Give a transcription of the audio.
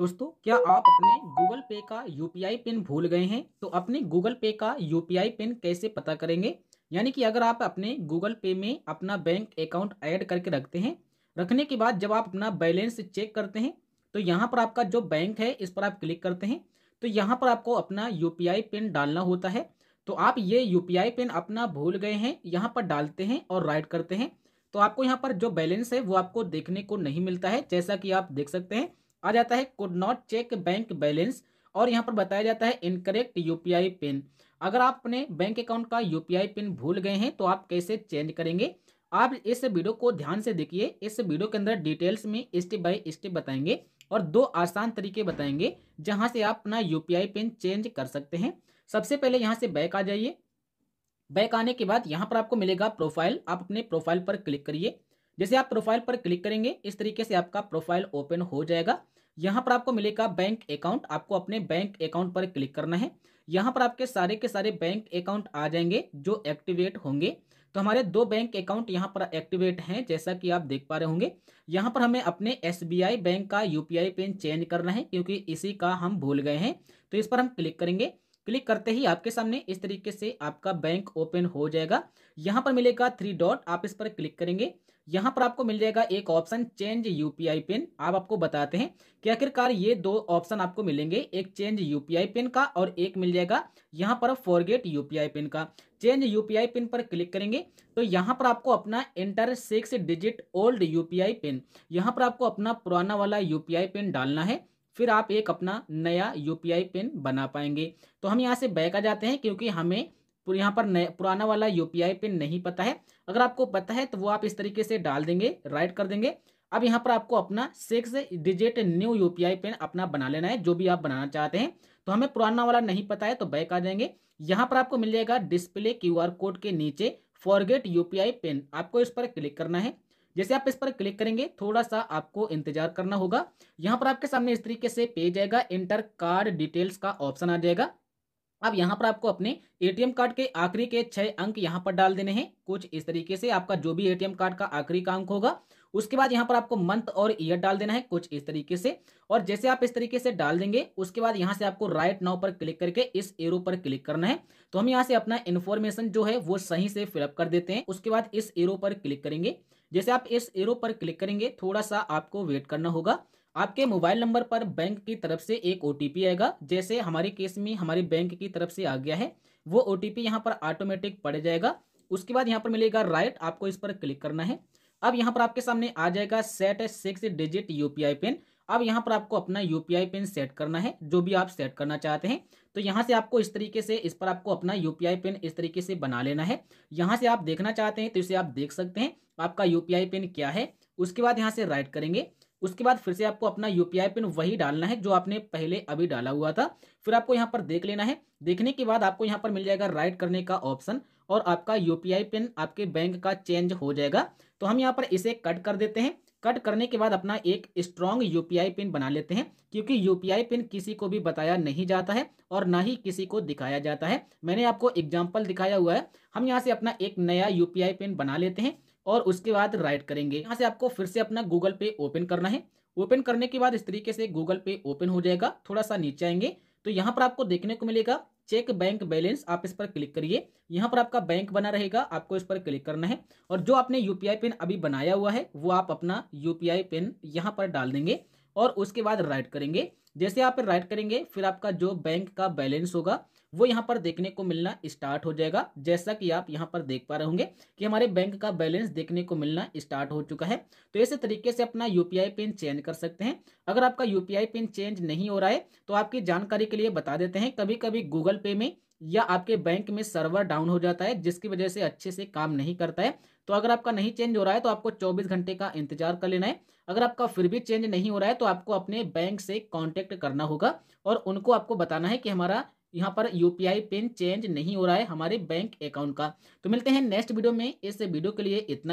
दोस्तों क्या आप अपने गूगल पे का यू पिन भूल गए हैं तो अपने गूगल पे का यू पिन कैसे पता करेंगे यानी कि अगर आप अपने गूगल पे में अपना बैंक अकाउंट ऐड करके रखते हैं रखने के बाद जब आप अपना बैलेंस चेक करते हैं तो यहाँ पर आपका जो बैंक है इस पर आप क्लिक करते हैं तो यहाँ पर आपको अपना यू पिन डालना होता है तो आप ये यू पिन अपना भूल गए हैं यहाँ पर डालते हैं और राइट करते हैं तो आपको यहाँ पर जो बैलेंस है वो आपको देखने को नहीं मिलता है जैसा कि आप देख सकते हैं आ जाता है could not check bank balance और यहाँ पर बताया जाता है इनकरेक्ट यूपीआई पिन अगर आप अपने बैंक अकाउंट का यूपीआई पिन भूल गए हैं तो आप कैसे चेंज करेंगे आप इस वीडियो को ध्यान से देखिए इस वीडियो के अंदर डिटेल्स में स्टेप बाय स्टेप बताएंगे और दो आसान तरीके बताएंगे जहां से आप अपना यूपीआई पिन चेंज कर सकते हैं सबसे पहले यहाँ से बैक आ जाइए बैक आने के बाद यहाँ पर आपको मिलेगा प्रोफाइल आप अपने प्रोफाइल पर क्लिक करिए जैसे आप प्रोफाइल पर क्लिक करेंगे इस तरीके से आपका प्रोफाइल ओपन हो जाएगा यहाँ पर आपको मिलेगा बैंक अकाउंट आपको अपने बैंक अकाउंट पर क्लिक करना है यहाँ पर आपके सारे के सारे बैंक अकाउंट आ जाएंगे जो एक्टिवेट होंगे तो हमारे दो बैंक अकाउंट यहाँ पर एक्टिवेट हैं जैसा कि आप देख पा रहे होंगे यहाँ पर हमें अपने एस बैंक का यूपीआई पिन चेंज करना है क्योंकि इसी का हम भूल गए हैं तो इस पर हम क्लिक करेंगे क्लिक करते ही आपके सामने इस तरीके से आपका बैंक ओपन हो जाएगा यहाँ पर मिलेगा थ्री डॉट आप इस पर क्लिक करेंगे यहाँ पर आपको मिल जाएगा एक ऑप्शन चेंज यूपीआई पिन आप आपको बताते हैं कि आखिरकार ये दो ऑप्शन आपको मिलेंगे एक चेंज यूपीआई पिन का और एक मिल जाएगा यहाँ पर फॉरगेट यूपीआई पिन का चेंज यूपीआई पिन पर क्लिक करेंगे तो यहाँ पर आपको अपना enter six digit old UPI pin यहाँ पर आपको अपना पुराना वाला यूपीआई पिन डालना है फिर आप एक अपना नया यू पिन बना पाएंगे तो हम यहाँ से बैक आ जाते हैं क्योंकि हमें यहाँ पर नया पुराना वाला यू पिन नहीं पता है अगर आपको पता है तो वो आप इस तरीके से डाल देंगे राइट कर देंगे अब यहाँ पर आपको अपना six digit new U pin अपना बना लेना है जो भी आप बनाना चाहते हैं तो हमें पुराना वाला नहीं पता है तो बैक आ जाएंगे यहाँ पर आपको मिल जाएगा डिस्प्ले क्यू कोड के नीचे फॉरगेट यूपीआई पिन आपको इस पर क्लिक करना है जैसे आप इस पर क्लिक करेंगे थोड़ा सा आपको इंतजार करना होगा यहाँ पर आपके सामने इस तरीके से पेज आएगा इंटर कार्ड डिटेल्स का ऑप्शन आ जाएगा अब यहाँ पर आपको अपने एटीएम कार्ड के आखिरी के छह अंक यहाँ पर डाल देने हैं कुछ इस तरीके से आपका जो भी एटीएम कार्ड का आखिरी का अंक होगा उसके बाद यहाँ पर आपको मंथ और ईयर डाल देना है कुछ इस तरीके से और जैसे आप इस तरीके से डाल देंगे उसके बाद यहाँ से आपको राइट नाउ पर क्लिक करके इस एरो पर क्लिक करना है तो हम यहाँ से अपना इन्फॉर्मेशन जो है वो सही से फिलअप कर देते हैं उसके बाद इस एरो पर क्लिक करेंगे जैसे आप इस एरो पर क्लिक करेंगे थोड़ा सा आपको वेट करना होगा आपके मोबाइल नंबर पर बैंक की तरफ से एक ओ आएगा जैसे हमारे केस में हमारे बैंक की तरफ से आ गया है वो ओ टी यहाँ पर ऑटोमेटिक पड़ जाएगा उसके बाद यहाँ पर मिलेगा राइट आपको इस पर क्लिक करना है अब यहाँ पर आपके सामने आ जाएगा set six digit UPI pin अब यहाँ पर आपको अपना यूपीआई पिन सेट करना है जो भी आप सेट करना चाहते हैं तो यहाँ से आपको इस तरीके से इस पर आपको अपना यूपीआई पिन इस तरीके से बना लेना है यहाँ से आप देखना चाहते हैं तो इसे आप देख सकते हैं आपका यूपीआई पिन क्या है उसके बाद यहाँ से राइट करेंगे उसके बाद फिर से आपको अपना यूपीआई पिन वही डालना है जो आपने पहले अभी डाला हुआ था फिर आपको यहाँ पर देख लेना है देखने के बाद आपको यहाँ पर मिल जाएगा राइट करने का ऑप्शन और आपका यूपीआई पिन आपके बैंक का चेंज हो जाएगा तो हम यहाँ पर इसे कट कर देते हैं कट करने के बाद अपना एक स्ट्रॉन्ग यूपीआई पिन बना लेते हैं क्योंकि यूपीआई पिन किसी को भी बताया नहीं जाता है और ना ही किसी को दिखाया जाता है मैंने आपको एग्जाम्पल दिखाया हुआ है हम यहाँ से अपना एक नया यू पिन बना लेते हैं और उसके बाद राइट करेंगे यहाँ से आपको फिर से अपना गूगल पे ओपन करना है ओपन करने के बाद इस तरीके से गूगल पे ओपन हो जाएगा थोड़ा सा नीचे आएंगे तो यहाँ पर आपको देखने को मिलेगा चेक बैंक बैलेंस आप इस पर क्लिक करिए यहाँ पर आपका बैंक बना रहेगा आपको इस पर क्लिक करना है और जो आपने यूपीआई पिन अभी बनाया हुआ है वो आप अपना यूपीआई पिन यहाँ पर डाल देंगे और उसके बाद राइट करेंगे जैसे आप राइट करेंगे फिर आपका जो बैंक का बैलेंस होगा वो यहाँ पर देखने को मिलना स्टार्ट हो जाएगा जैसा कि आप यहाँ पर देख पा रहे होंगे कि हमारे बैंक का बैलेंस देखने को मिलना स्टार्ट हो चुका है तो इस तरीके से अपना यूपीआई पिन चेंज कर सकते हैं अगर आपका यूपीआई पिन चेंज नहीं हो रहा है तो आपकी जानकारी के लिए बता देते हैं कभी कभी गूगल पे में या आपके बैंक में सर्वर डाउन हो जाता है जिसकी वजह से अच्छे से काम नहीं करता है तो अगर आपका नहीं चेंज हो रहा है तो आपको 24 घंटे का इंतजार कर लेना है अगर आपका फिर भी चेंज नहीं हो रहा है तो आपको अपने बैंक से कांटेक्ट करना होगा और उनको आपको बताना है कि हमारा यहाँ पर यूपीआई पिन चेंज नहीं हो रहा है हमारे बैंक अकाउंट का तो मिलते हैं नेक्स्ट वीडियो में इस वीडियो के लिए इतना